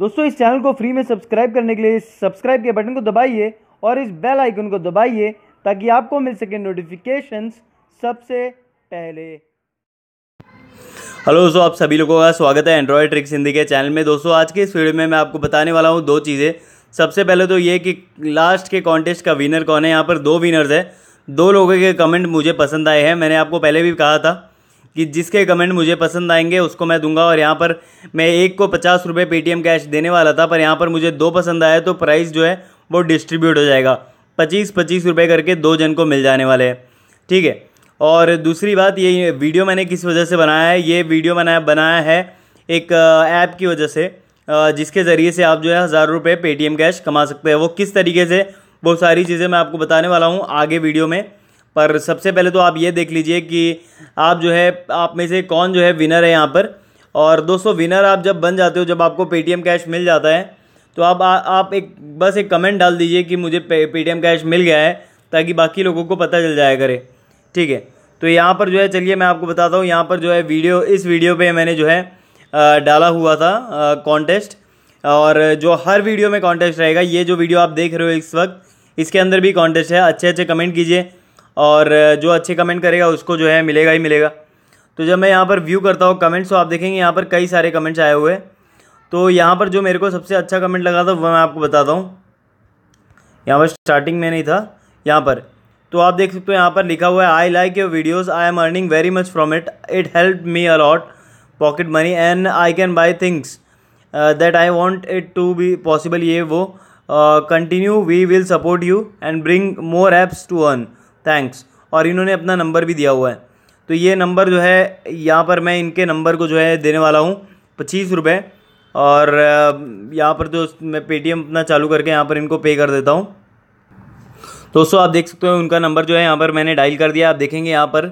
दोस्तों इस चैनल को फ्री में सब्सक्राइब करने के लिए सब्सक्राइब के बटन को दबाइए और इस बेल आइकन को दबाइए ताकि आपको मिल सके नोटिफिकेशंस सबसे पहले हेलो दोस्तों आप सभी लोगों का स्वागत है एंड्रॉयड ट्रिक्स हिंदी के चैनल में दोस्तों आज के इस वीडियो में मैं आपको बताने वाला हूँ दो चीज़ें सबसे पहले तो ये कि लास्ट के कॉन्टेस्ट का विनर कौन है यहाँ पर दो विनर्स है दो लोगों के कमेंट मुझे पसंद आए हैं मैंने आपको पहले भी कहा था कि जिसके कमेंट मुझे पसंद आएंगे उसको मैं दूंगा और यहाँ पर मैं एक को पचास रुपये पेटीएम कैश देने वाला था पर यहाँ पर मुझे दो पसंद आया तो प्राइस जो है वो डिस्ट्रीब्यूट हो जाएगा पच्चीस पच्चीस रुपये करके दो जन को मिल जाने वाले हैं ठीक है और दूसरी बात ये वीडियो मैंने किस वजह से बनाया है ये वीडियो मैंने बनाया है एक ऐप की वजह से जिसके ज़रिए से आप जो है हज़ार रुपये पेटीएम कैश कमा सकते हैं वो किस तरीके से वो सारी चीज़ें मैं आपको बताने वाला हूँ आगे वीडियो में पर सबसे पहले तो आप ये देख लीजिए कि आप जो है आप में से कौन जो है विनर है यहाँ पर और दोस्तों विनर आप जब बन जाते हो जब आपको पेटीएम कैश मिल जाता है तो आप आ, आप एक बस एक कमेंट डाल दीजिए कि मुझे पेटीएम कैश मिल गया है ताकि बाकी लोगों को पता चल जाया करे ठीक है तो यहाँ पर जो है चलिए मैं आपको बताता हूँ यहाँ पर जो है वीडियो इस वीडियो पर मैंने जो है डाला हुआ था कॉन्टेस्ट और जो हर वीडियो में कॉन्टेस्ट रहेगा ये जो वीडियो आप देख रहे हो इस वक्त इसके अंदर भी कॉन्टेस्ट है अच्छे अच्छे कमेंट कीजिए और जो अच्छे कमेंट करेगा उसको जो है मिलेगा ही मिलेगा तो जब मैं यहाँ पर व्यू करता हूँ कमेंट्स तो आप देखेंगे यहाँ पर कई सारे कमेंट्स आए हुए तो यहाँ पर जो मेरे को सबसे अच्छा कमेंट लगा था वह मैं आपको बताता हूँ यहाँ पर स्टार्टिंग में नहीं था यहाँ पर तो आप देख सकते हो यहाँ पर लिखा हुआ है I like your videos I am earning very much from it it help me a lot pocket money and I can buy things that I want it to be possible ये वो continue we will support you and bring more apps to earn thanks और इन्होंने अपना number भी दिया हुआ है तो ये नंबर जो है यहाँ पर मैं इनके नंबर को जो है देने वाला हूँ पच्चीस रुपये और यहाँ पर तो मैं पेटीएम अपना चालू करके यहाँ पर इनको पे कर देता हूँ दोस्तों आप देख सकते हो उनका नंबर जो है यहाँ पर मैंने डायल कर दिया आप देखेंगे यहाँ पर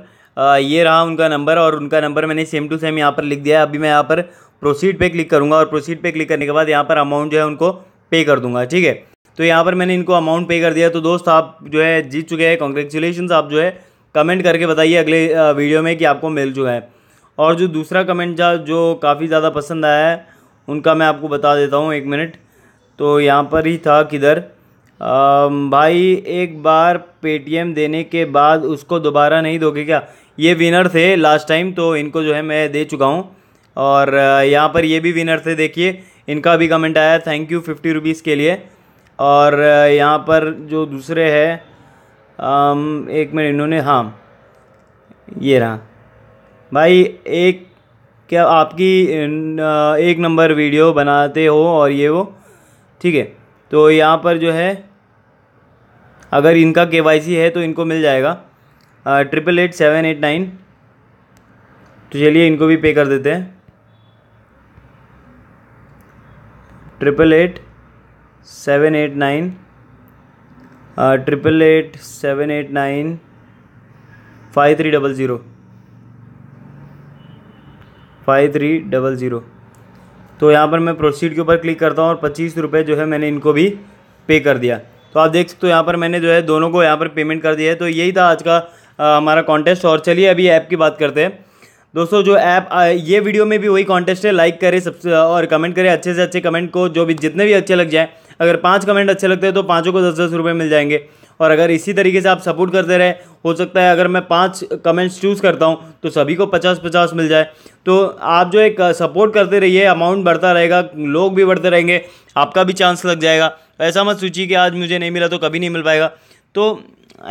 ये रहा उनका नंबर और उनका नंबर मैंने सेम टू सेम यहाँ पर लिख दिया है अभी मैं यहाँ पर प्रोसीड पे क्लिक करूँगा और प्रोसीड पे क्लिक करने के बाद यहाँ पर अमाउंट जो है उनको पे कर दूँगा ठीक है तो यहाँ पर मैंने इनको अमाउंट पे कर दिया तो दोस्त आप जो है जीत चुके हैं कॉन्ग्रेचुलेशन आप जो है कमेंट करके बताइए अगले वीडियो में कि आपको मिल चुका है और जो दूसरा कमेंट था जो काफ़ी ज़्यादा पसंद आया है उनका मैं आपको बता देता हूँ एक मिनट तो यहाँ पर ही था किधर भाई एक बार पेटीएम देने के बाद उसको दोबारा नहीं दोगे क्या ये विनर थे लास्ट टाइम तो इनको जो है मैं दे चुका हूँ और यहाँ पर ये भी विनर थे देखिए इनका भी कमेंट आया थैंक यू फिफ्टी रुपीज़ के लिए और यहाँ पर जो दूसरे है एक मिनट इन्होंने हाँ ये रहा भाई एक क्या आपकी एक नंबर वीडियो बनाते हो और ये वो ठीक है तो यहाँ पर जो है अगर इनका के है तो इनको मिल जाएगा triple eight seven eight nine तो चलिए इनको भी पे कर देते हैं triple eight seven eight nine triple eight seven eight nine five three double zero five three double zero तो यहाँ पर मैं प्रोसीड के ऊपर क्लिक करता हूँ और पच्चीस रुपये जो है मैंने इनको भी पे कर दिया तो आप देख सकते हो यहाँ पर मैंने जो है दोनों को यहाँ पर पेमेंट कर दिया है तो यही था आज का आ, uh, हमारा कॉन्टेस्ट और चलिए अभी ऐप की बात करते हैं दोस्तों जो ऐप uh, ये वीडियो में भी वही कॉन्टेस्ट है लाइक करें सबसे uh, और कमेंट करें अच्छे से अच्छे कमेंट को जो भी जितने भी अच्छे लग जाए अगर पाँच कमेंट अच्छे लगते हैं तो पाँचों को दस दस रुपये मिल जाएंगे और अगर इसी तरीके से आप सपोर्ट करते रहे हो सकता है अगर मैं पाँच कमेंट्स चूज़ करता हूँ तो सभी को पचास पचास मिल जाए तो आप जो एक सपोर्ट करते रहिए अमाउंट बढ़ता रहेगा लोग भी बढ़ते रहेंगे आपका भी चांस लग जाएगा ऐसा मत सोचिए कि आज मुझे नहीं मिला तो कभी नहीं मिल पाएगा तो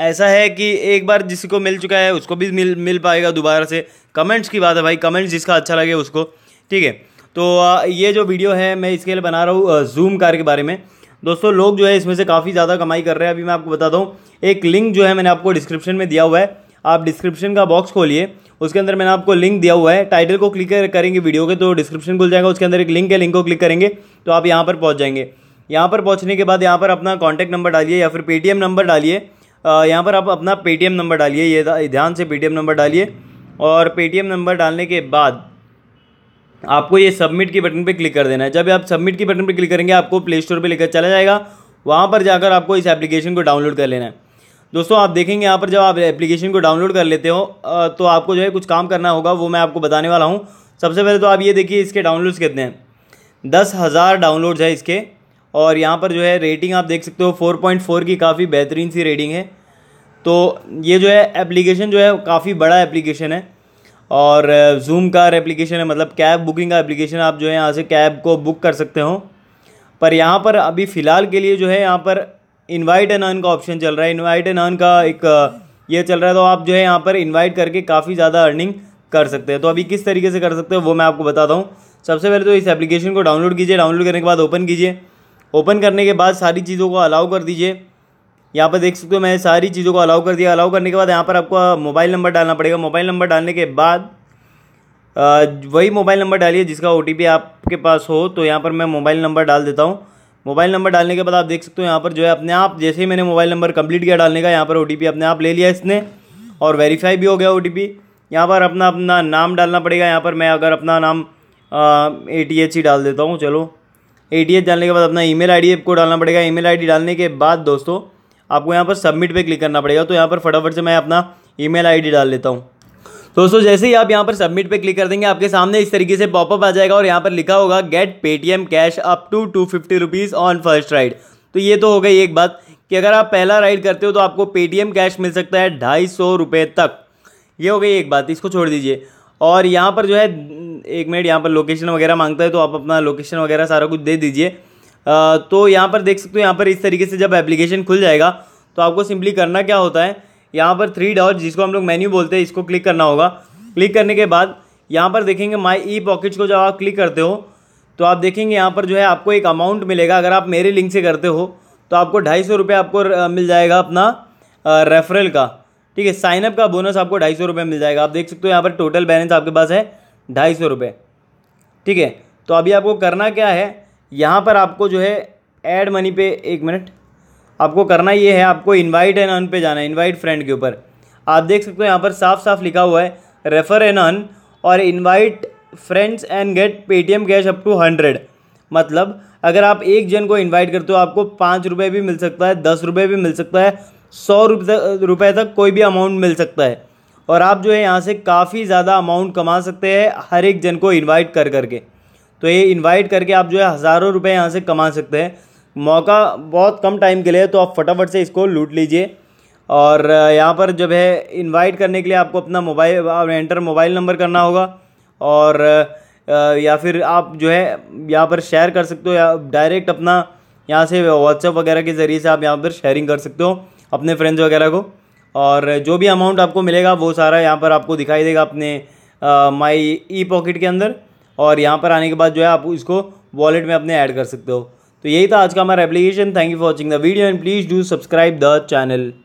ऐसा है कि एक बार जिसको मिल चुका है उसको भी मिल मिल पाएगा दोबारा से कमेंट्स की बात है भाई कमेंट्स जिसका अच्छा लगे उसको ठीक है तो ये जो वीडियो है मैं इसके लिए बना रहा हूँ जूम कार के बारे में दोस्तों लोग जो है इसमें से काफ़ी ज़्यादा कमाई कर रहे हैं अभी मैं आपको बताता हूँ एक लिंक जो है मैंने आपको डिस्क्रिप्शन में दिया हुआ है आप डिस्क्रिप्शन का बॉक्स खोलिए उसके अंदर मैंने आपको लिंक दिया हुआ है टाइटल को क्लिक करेंगे वीडियो के तो डिस्क्रिप्शन खुल जाएगा उसके अंदर एक लिंक है लिंक को क्लिक करेंगे तो आप यहाँ पर पहुँच जाएंगे यहाँ पर पहुँचने के बाद यहाँ पर अपना कॉन्टैक्ट नंबर डालिए या फिर पेटीएम नंबर डालिए यहाँ पर आप अपना पेटीएम नंबर डालिए ये ध्यान से पेटीएम नंबर डालिए और पेटीएम नंबर डालने के बाद आपको ये सबमिट की बटन पे क्लिक कर देना है जब आप सबमिट की बटन पे क्लिक करेंगे आपको प्ले स्टोर पर लेकर चला जाएगा वहाँ पर जाकर आपको इस एप्लीकेशन को डाउनलोड कर लेना है दोस्तों आप देखेंगे यहाँ पर जब आप एप्लीकेशन को डाउनलोड कर लेते हो तो आपको जो है कुछ काम करना होगा वो मैं आपको बताने वाला हूँ सबसे पहले तो आप ये देखिए इसके डाउनलोड्स कितने हैं दस हज़ार डाउनलोड्स है इसके और यहाँ पर जो है रेटिंग आप देख सकते हो फोर पॉइंट फोर की काफ़ी बेहतरीन सी रेटिंग है तो ये जो है एप्लीकेशन जो है काफ़ी बड़ा एप्लीकेशन है और जूम कार एप्लीकेशन है मतलब कैब बुकिंग का एप्लीकेशन आप जो है यहाँ से कैब को बुक कर सकते हो पर यहाँ पर अभी फ़िलहाल के लिए जो है यहाँ पर इनवाइट एंड अर्न का ऑप्शन चल रहा है इनवाइट एंड अर्न का एक ये चल रहा है तो आप जो है यहाँ पर इनवाइट करके काफ़ी ज़्यादा अर्निंग कर सकते हैं तो अभी किस तरीके से कर सकते हो वो मैं आपको बताता हूँ सबसे पहले तो इस एप्लीकेशन को डाउनलोड कीजिए डाउनलोड करने के बाद ओपन कीजिए ओपन करने के बाद सारी चीज़ों को अलाउ कर दीजिए यहाँ पर देख सकते हो मैंने सारी चीज़ों को अलाउ कर दिया अलाउ करने के बाद यहाँ पर आपको मोबाइल नंबर डालना पड़ेगा मोबाइल नंबर डालने के बाद वही मोबाइल नंबर डालिए जिसका ओ आपके पास हो तो यहाँ पर मैं मोबाइल नंबर डाल देता हूँ मोबाइल नंबर डालने के बाद आप देख सकते हो यहाँ पर जो है अपने आप जैसे ही मैंने मोबाइल नंबर कंप्लीट किया डालने का यहाँ पर ओ अपने आप ले लिया इसने और वेरीफाई भी हो गया ओ यहाँ पर अपना अपना नाम डालना पड़ेगा यहाँ पर मैं अगर अपना नाम ए टी एच ही डाल देता हूँ चलो ए टी एच डालने के बाद अपना ईमेल आईडी आपको डालना पड़ेगा ईमेल आईडी डालने के बाद दोस्तों आपको यहाँ पर सबमिट पे क्लिक करना पड़ेगा तो यहाँ पर फटाफट से मैं अपना ईमेल आईडी डाल लेता हूँ दोस्तों जैसे ही आप यहाँ पर सबमिट पे क्लिक कर देंगे आपके सामने इस तरीके से पॉपअप आ जाएगा और यहाँ पर लिखा होगा get Paytm cash up to two fifty rupees on first ride तो ये तो हो गई एक बात कि अगर आप पहला राइड करते हो तो आपको पेटीएम कैश मिल सकता है ढाई सौ रुपये तक ये हो गई एक बात इसको छोड़ दीजिए और यहाँ पर जो है एक मिनट यहाँ पर लोकेशन वगैरह मांगता है तो आप अपना लोकेशन वगैरह सारा कुछ दे दीजिए तो यहाँ पर देख सकते हो यहाँ पर इस तरीके से जब एप्लीकेशन खुल जाएगा तो आपको सिंपली करना क्या होता है यहाँ पर थ्री डॉट जिसको हम लोग मेन्यू बोलते हैं इसको क्लिक करना होगा क्लिक करने के बाद यहाँ पर देखेंगे माई ई पॉकेट्स को जब आप क्लिक करते हो तो आप देखेंगे यहाँ पर जो है आपको एक अमाउंट मिलेगा अगर आप मेरे लिंक से करते हो तो आपको ढाई सौ रुपये आपको मिल जाएगा अपना रेफरल का ठीक है साइनअप का बोनस आपको ढाई सौ रुपये मिल जाएगा आप देख सकते हो यहाँ पर टोटल बैलेंस आपके पास है ढाई सौ रुपये ठीक है तो अभी आपको करना क्या है यहाँ पर आपको जो है ऐड मनी पे एक मिनट आपको करना ये है आपको इनवाइट एंड अन पे जाना है इनवाइट फ्रेंड के ऊपर आप देख सकते हो यहाँ पर साफ साफ लिखा हुआ है रेफर एंड अन और invite friends and get Paytm cash up to hundred मतलब अगर आप एक जन को इनवाइट करते हो आपको पाँच रुपये भी मिल सकता है दस रुपये भी मिल सकता है सौ रुपये तक कोई भी अमाउंट मिल सकता है और आप जो है यहाँ से काफ़ी ज़्यादा अमाउंट कमा सकते हैं हर एक जन को इनवाइट कर करके तो ये इन्वाइट करके आप जो है हज़ारों रुपये यहाँ से कमा सकते हैं मौका बहुत कम टाइम के लिए तो आप फटाफट से इसको लूट लीजिए और यहाँ पर जब है इनवाइट करने के लिए आपको अपना मोबाइल एंटर मोबाइल नंबर करना होगा और या फिर आप जो है यहाँ पर शेयर कर सकते हो या डायरेक्ट अपना यहाँ से व्हाट्सएप वगैरह के ज़रिए से आप यहाँ पर शेयरिंग कर सकते हो अपने फ्रेंड्स वगैरह को और जो भी अमाउंट आपको मिलेगा वो सारा यहाँ पर आपको दिखाई देगा अपने माई ई पॉकेट के अंदर और यहाँ पर आने के बाद जो है आप इसको वॉलेट में अपने ऐड कर सकते हो तो यही था आज का हमारा application thank you for watching the video and please do subscribe the channel